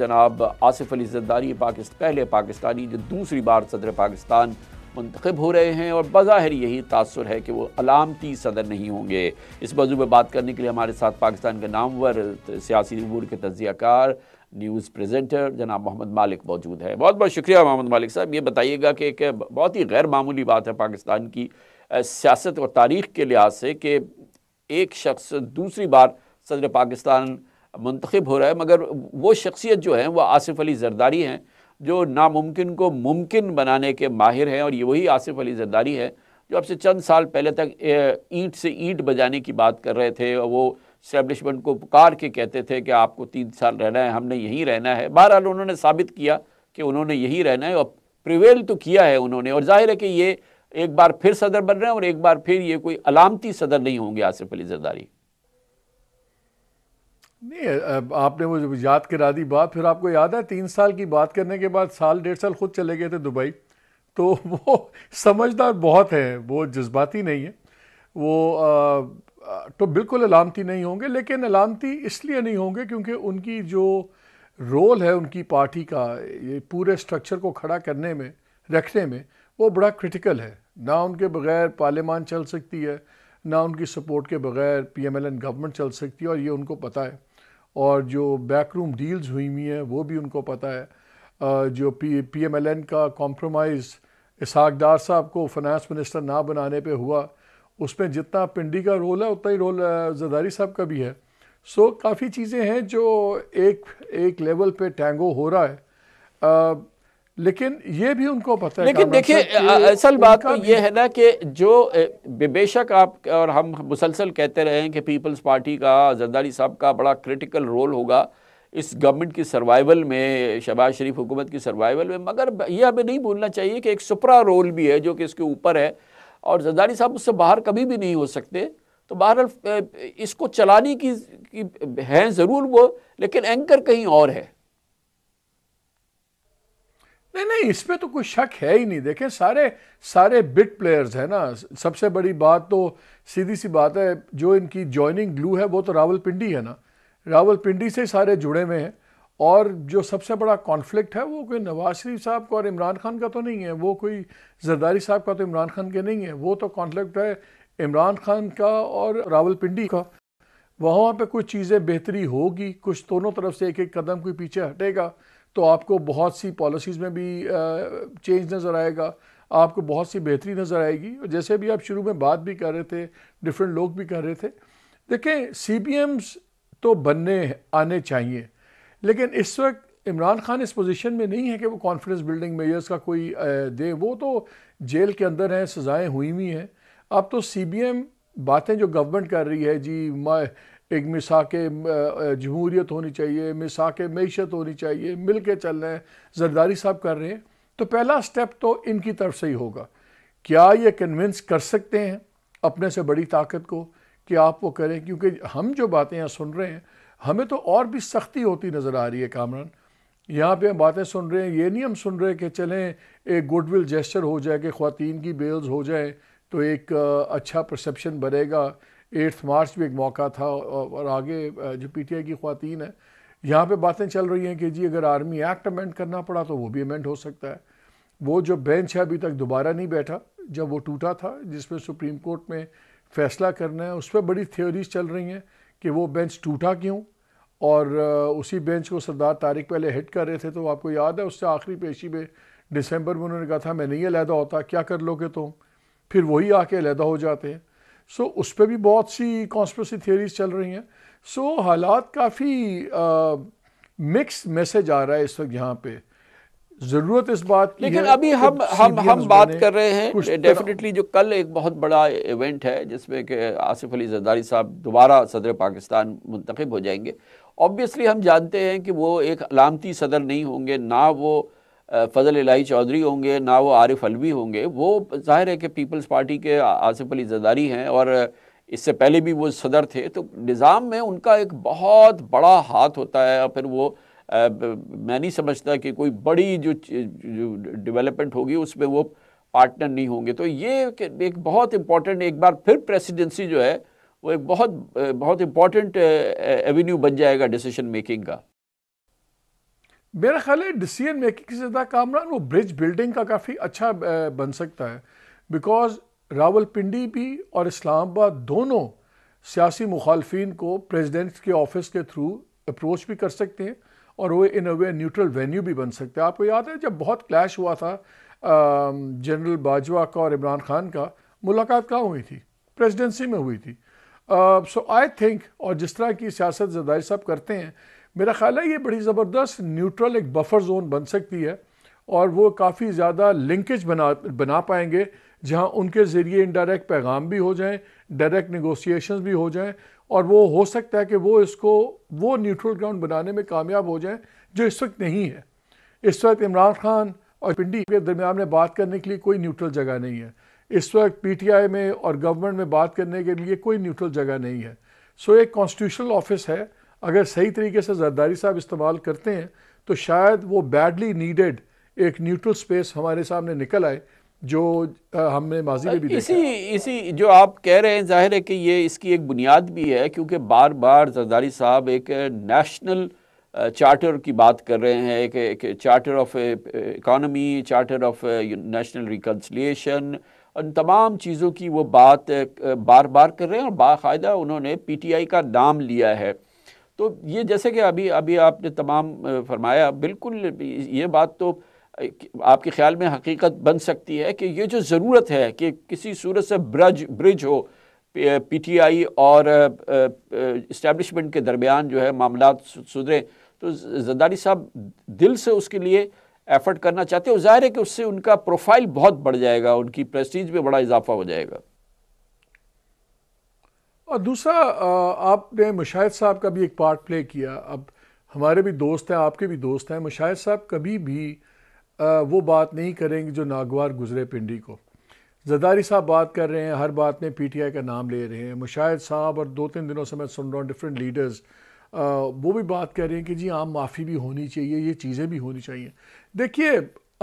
जनाब आसिफ अली जद्दारी पाकिस्त, पहले पाकिस्तानी जो दूसरी बार सदर पाकिस्तान मंतखब हो रहे हैं और बज़ाहिर यही तासर है कि वो अलामती सदर नहीं होंगे इस मौजू पर बात करने के लिए हमारे साथ पाकिस्तान के नामवर सियासी अमूर के तजियाकार न्यूज़ प्रेजेंटर जनाब मोहम्मद मालिक मौजूद है बहुत बहुत शुक्रिया मोहम्मद मालिक साहब ये बताइएगा कि एक बहुत ही गैर मामूली बात है पाकिस्तान की सियासत और तारीख के लिहाज से कि एक शख्स दूसरी बार सदर पाकिस्तान मंतखब हो रहा है मगर वो शख्सियत जो है वह आसिफ अली जरदारी हैं जो नामुमकिन को मुमकिन बनाने के माहिर हैं और ये वही आसिफ अली जरदारी है जो अब से चंद साल पहले तक ईंट से ईंट बजाने की बात कर रहे थे और वो इस्टेब्लिशमेंट को पुकार के कहते थे कि आपको तीन साल रहना है हमने यहीं रहना है बहरहाल उन्होंने साबित किया कि उन्होंने यहीं रहना है और प्रिवेल तो किया है उन्होंने और जाहिर है कि ये एक बार फिर सदर बन रहे हैं और एक बार फिर ये कोई अलामती सदर नहीं होंगे आसिफ अली जरदारी नहीं आपने मुझे याद करा दी बात फिर आपको याद है तीन साल की बात करने के बाद साल डेढ़ साल खुद चले गए थे दुबई तो वो समझदार बहुत हैं वो जज्बाती नहीं है वो आ, तो बिल्कुल अलामती नहीं होंगे लेकिन अलामती इसलिए नहीं होंगे क्योंकि उनकी जो रोल है उनकी पार्टी का ये पूरे स्ट्रक्चर को खड़ा करने में रखने में वो बड़ा क्रिटिकल है ना उनके बगैर पार्लियामान चल सकती है ना उनकी सपोर्ट के बगैर पीएमएलएन गवर्नमेंट चल सकती है और ये उनको पता है और जो बैक रूम डील्स हुई हुई हैं वो भी उनको पता है जो P P M L N का कॉम्प्रोमाइज़ इसहाक डार साहब को फाइनेंस मिनिस्टर ना बनाने पे हुआ उसमें जितना पिंडी का रोल है उतना ही रोल जरदारी साहब का भी है सो काफ़ी चीज़ें हैं जो एक एक लेवल पे टैंगो हो रहा है लेकिन ये भी उनको पता है लेकिन देखिए असल बात तो ये है ना कि जो बेशक आप और हम मुसलसल कहते रहे हैं कि पीपल्स पार्टी का जरदारी साहब का बड़ा क्रिटिकल रोल होगा इस गवर्नमेंट की सर्वाइवल में शहबाज शरीफ हुकूमत की सर्वाइवल में मगर ये हमें नहीं भूलना चाहिए कि एक सुपरा रोल भी है जो कि इसके ऊपर है और जरदारी साहब उससे बाहर कभी भी नहीं हो सकते तो बाहर इसको चलाने की, की हैं ज़रूर वो लेकिन एंकर कहीं और है नहीं नहीं इसमें तो कोई शक है ही नहीं देखें सारे सारे बिट प्लेयर्स हैं ना सबसे बड़ी बात तो सीधी सी बात है जो इनकी जॉइनिंग ग्लू है वो तो रावलपिंडी है ना रावलपिंडी से सारे जुड़े हुए हैं और जो सबसे बड़ा कॉन्फ्लिक्ट है वो कोई नवाज शरीफ साहब का और इमरान खान का तो नहीं है वो कोई जरदारी साहब का तो इमरान खान के नहीं है वो तो कॉन्फ्लिक्ट है इमरान खान का और रावलपिंडी का वहाँ पर कुछ चीज़ें बेहतरी होगी कुछ दोनों तरफ से एक एक कदम कोई पीछे हटेगा तो आपको बहुत सी पॉलिसीज़ में भी चेंज नज़र आएगा आपको बहुत सी बेहतरी नज़र आएगी और जैसे भी आप शुरू में बात भी कर रहे थे डिफरेंट लोग भी कर रहे थे देखें सी तो बनने आने चाहिए लेकिन इस वक्त इमरान खान इस पोजीशन में नहीं है कि वो कॉन्फिडेंस बिल्डिंग मेयर्स का कोई दे वो तो जेल के अंदर हैं सज़ाएँ हुई हुई हैं अब तो सी बी एम बातें जो गवर्नमेंट कर रही है जी एक मिसाक जमहूरीत होनी चाहिए मिसाक मीशत होनी चाहिए मिल के चल रहे हैं जरदारी साहब कर रहे हैं तो पहला स्टेप तो इनकी तरफ से ही होगा क्या ये कन्विंस कर सकते हैं अपने से बड़ी ताकत को कि आप वो करें क्योंकि हम जो बातें यहाँ सुन रहे हैं हमें तो और भी सख्ती होती नज़र आ रही है कामरान यहाँ पे हम बातें सुन रहे हैं ये नहीं हम सुन रहे हैं कि चलें एक गुडविल जेस्चर हो जाए कि ख़वान की बेल्स हो जाए तो एक अच्छा परसेप्शन बनेगा एट्थ मार्च भी एक मौका था और आगे जो पीटीआई की खातन है यहाँ पे बातें चल रही हैं कि जी अगर आर्मी एक्ट अमेंड करना पड़ा तो वो भी अमेंड हो सकता है वो जो बेंच है अभी तक दोबारा नहीं बैठा जब वो टूटा था जिसमें सुप्रीम कोर्ट में फैसला करना है उस पर बड़ी थ्योरीज चल रही हैं कि वो बेंच टूटा क्यों और उसी बेंच को सरदार तारिक पहले हिट कर रहे थे तो आपको याद है उससे आखिरी पेशी में दिसंबर में उन्होंने कहा था मैं नहीं अलहदा होता क्या कर लोगे तुम तो? फिर वही आके अलहदा हो जाते हैं सो so, उस पर भी बहुत सी कॉन्स्परेसी थियोरीज चल रही हैं सो so, हालात काफ़ी मिक्स मैसेज आ रहा है इस वक्त यहाँ पे ज़रूरत इस बात की लेकिन अभी हम हम हम बात कर रहे हैं डेफिनेटली जो कल एक बहुत बड़ा इवेंट है जिसमें कि आसिफ अली जरदारी साहब दोबारा सदर पाकिस्तान मुंतखब हो जाएंगे ऑब्वियसली हम जानते हैं कि वो एक अलामती सदर नहीं होंगे ना वो फजल इलाई चौधरी होंगे ना वो आरिफ अलवी होंगे वो जाहिर है कि पीपल्स पार्टी के आसिफ अली जदारी हैं और इससे पहले भी वो सदर थे तो निज़ाम में उनका एक बहुत बड़ा हाथ होता है और फिर वो आ, मैं नहीं समझता कि कोई बड़ी जो, जो डेवलपमेंट होगी उसमें वो पार्टनर नहीं होंगे तो ये एक बहुत इम्पॉर्टेंट एक बार फिर प्रेसिडेंसी जो है वो एक बहुत बहुत इम्पॉर्टेंट एवेन्यू बन जाएगा डिसीशन मेकिंग का मेरा ख्याल है डिसीजन मेकिंग से ज़्यादा कामरान वो ब्रिज बिल्डिंग का काफ़ी अच्छा बन सकता है बिकॉज रावलपिंडी भी और इस्लामाबाद दोनों सियासी मुखालफन को प्रेजिडेंट के ऑफिस के थ्रू अप्रोच भी कर सकते हैं और वो इन अ वे न्यूट्रल वेन्यू भी बन सकते हैं आपको याद है जब बहुत क्लैश हुआ था जनरल बाजवा का और इमरान खान का मुलाकात कहाँ हुई थी प्रेजिडेंसी में हुई थी सो आई थिंक और जिस तरह की सियासत जदाई साहब करते हैं मेरा ख्याल है ये बड़ी ज़बरदस्त न्यूट्रल एक बफर जोन बन सकती है और वो काफ़ी ज़्यादा लिंकेज बना बना पाएंगे जहाँ उनके ज़रिए इनडायरेक्ट पैगाम भी हो जाएँ डायरेक्ट निगोसिएशन भी हो जाएँ और वो हो सकता है कि वो इसको वो न्यूट्रल ग्राउंड बनाने में कामयाब हो जाएँ जो इस वक्त नहीं है इस वक्त इमरान खान और पिंडी के दरमियान में बात करने के लिए कोई न्यूट्रल जगह नहीं है इस वक्त पीटीआई में और गवर्नमेंट में बात करने के लिए कोई न्यूट्रल जगह नहीं है सो एक कॉन्स्टिट्यूशनल ऑफिस है अगर सही तरीके से जरदारी साहब इस्तेमाल करते हैं तो शायद वो बैडली नीडेड एक न्यूट्रल स्पेस हमारे सामने निकल आए जो हमने माजी में भी इसी देखा। इसी जो आप कह रहे हैं जाहिर है कि ये इसकी एक बुनियाद भी है क्योंकि बार बार जरदारी साहब एक नेशनल चार्टर की बात कर रहे हैं एक, एक charter of economy charter of national reconciliation उन तमाम चीज़ों की वो बात बार बार कर रहे हैं और बायदा उन्होंने पीटीआई का नाम लिया है तो ये जैसे कि अभी अभी आपने तमाम फरमाया बिल्कुल ये बात तो आपके ख्याल में हकीकत बन सकती है कि ये जो ज़रूरत है कि किसी सूरत से ब्रज ब्रिज हो पीटीआई और इस्टेब्लिशमेंट के दरमियान जो है मामला सुधरे तो जदारी साहब दिल से उसके लिए एफर्ट करना चाहते हो जाहिर है कि उससे उनका प्रोफाइल बहुत बढ़ जाएगा उनकी प्रेस्टीज में बड़ा इजाफा हो जाएगा और दूसरा आपने मुशाहिद साहब का भी एक पार्ट प्ले किया अब हमारे भी दोस्त हैं आपके भी दोस्त हैं मुशाहिद साहब कभी भी वो बात नहीं करेंगे जो नागवार गुजरे पिंडी को जदारी साहब बात कर रहे हैं हर बात में पीटीआई का नाम ले रहे हैं मुशाहिद साहब और दो तीन दिनों से मैं सुन रहा हूँ डिफरेंट लीडर्स वो भी बात कर रहे हैं कि जी आम माफ़ी भी होनी चाहिए ये चीज़ें भी होनी चाहिए देखिए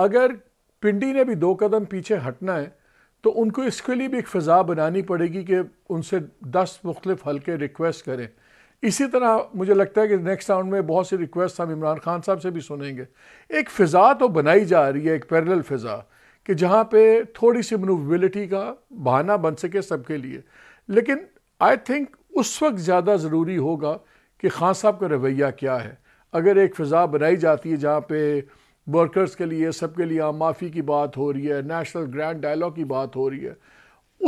अगर पिंडी ने भी दो कदम पीछे हटना है तो उनको इसके लिए भी एक फ़िज़ा बनानी पड़ेगी कि उनसे दस मुख्तफ हल्के रिक्वेस्ट करें इसी तरह मुझे लगता है कि नेक्स्ट राउंड में बहुत सी रिक्वेस्ट हम इमरान खान साहब से भी सुनेंगे एक फ़िज़ा तो बनाई जा रही है एक पैरल फ़िज़ा कि जहाँ पर थोड़ी सी मनोविलिटी का बहाना बन सके सबके लिए लेकिन आई थिंक उस वक्त ज़्यादा ज़रूरी होगा कि खान साहब का रवैया क्या है अगर एक फ़िज़ा बनाई जाती है जहाँ पे वर्कर्स के लिए सब के लिए हाँ, माफ़ी की बात हो रही है नेशनल ग्रैंड डायलॉग की बात हो रही है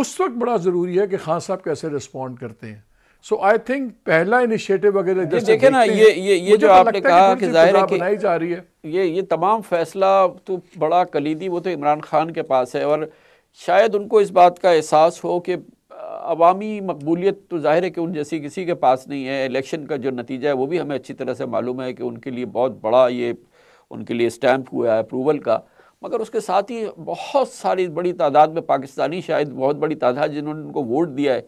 उस वक्त बड़ा ज़रूरी है कि खान साहब कैसे रिस्पॉन्ड करते हैं सो आई थिंक पहला इनिशिएटिव अगर देखे ना ये ये ये जो तो आपने कहा कि जाहिर है कि बनाई जा रही है ये ये तमाम फैसला तो बड़ा कलीदी वो तो इमरान खान के पास है और शायद उनको इस बात का एहसास हो कि अवामी मकबूलियत तो जाहिर है कि उन जैसी किसी के पास नहीं है इलेक्शन का जो नतीजा है वो भी हमें अच्छी तरह से मालूम है कि उनके लिए बहुत बड़ा ये उनके लिए स्टैम्प हुआ है अप्रूवल का मगर उसके साथ ही बहुत सारी बड़ी तादाद में पाकिस्तानी शायद बहुत बड़ी तादाद जिन्होंने उनको वोट दिया है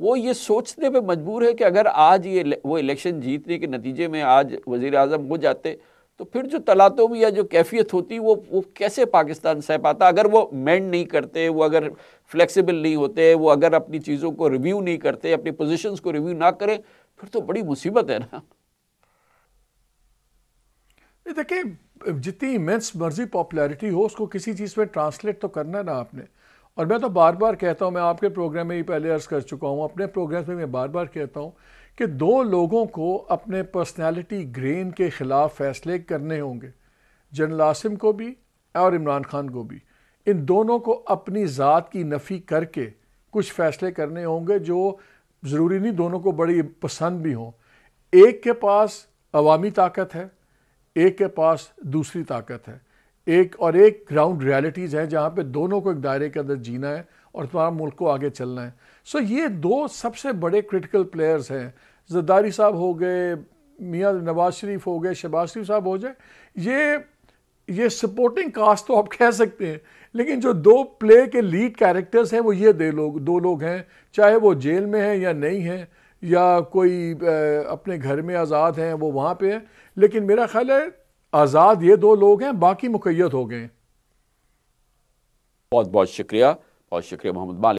वो ये सोचने पे मजबूर है कि अगर आज ये वो इलेक्शन जीतने के नतीजे में आज वज़ी अजम हो जाते तो फिर जो में या जो कैफियत होती वो वो कैसे पाकिस्तान सह पाता अगर वो मैंड नहीं करते वो अगर फ्लेक्सिबल नहीं होते वो अगर अपनी चीज़ों को रिव्यू नहीं करते अपनी पोजिशन को रिव्यू ना करें फिर तो बड़ी मुसीबत है ना देखिए जितनी इमेंस मर्जी पॉपुलैरिटी हो उसको किसी चीज़ में ट्रांसलेट तो करना है ना आपने और मैं तो बार बार कहता हूँ मैं आपके प्रोग्राम में ही पहले अर्ज़ कर चुका हूँ अपने प्रोग्राम में मैं बार बार कहता हूँ कि दो लोगों को अपने पर्सनैलिटी ग्रेन के ख़िलाफ़ फैसले करने होंगे जनरल आसिम को भी और इमरान खान को भी इन दोनों को अपनी ज़ात की नफ़ी करके कुछ फ़ैसले करने होंगे जो ज़रूरी नहीं दोनों को बड़ी पसंद भी हों एक के पास अवामी ताकत है एक के पास दूसरी ताकत है एक और एक ग्राउंड रियलिटीज़ है जहाँ पे दोनों को एक दायरे के अंदर जीना है और तमाम मुल्क को आगे चलना है सो so, ये दो सबसे बड़े क्रिटिकल प्लेयर्स हैं जरदारी साहब हो गए मियाँ नवाज शरीफ हो गए शहबाज शरीफ साहब हो जाए ये ये सपोर्टिंग कास्ट तो आप कह सकते हैं लेकिन जो दो प्ले के लीड कैरेक्टर्स हैं वो ये दे लोग दो लोग हैं चाहे वो जेल में हैं या नहीं हैं या कोई अपने घर में आज़ाद हैं वो वहाँ पे है लेकिन मेरा ख्याल है आज़ाद ये दो लोग हैं बाकी मुकैत हो गए बहुत बहुत शुक्रिया बहुत शुक्रिया मोहम्मद मालिक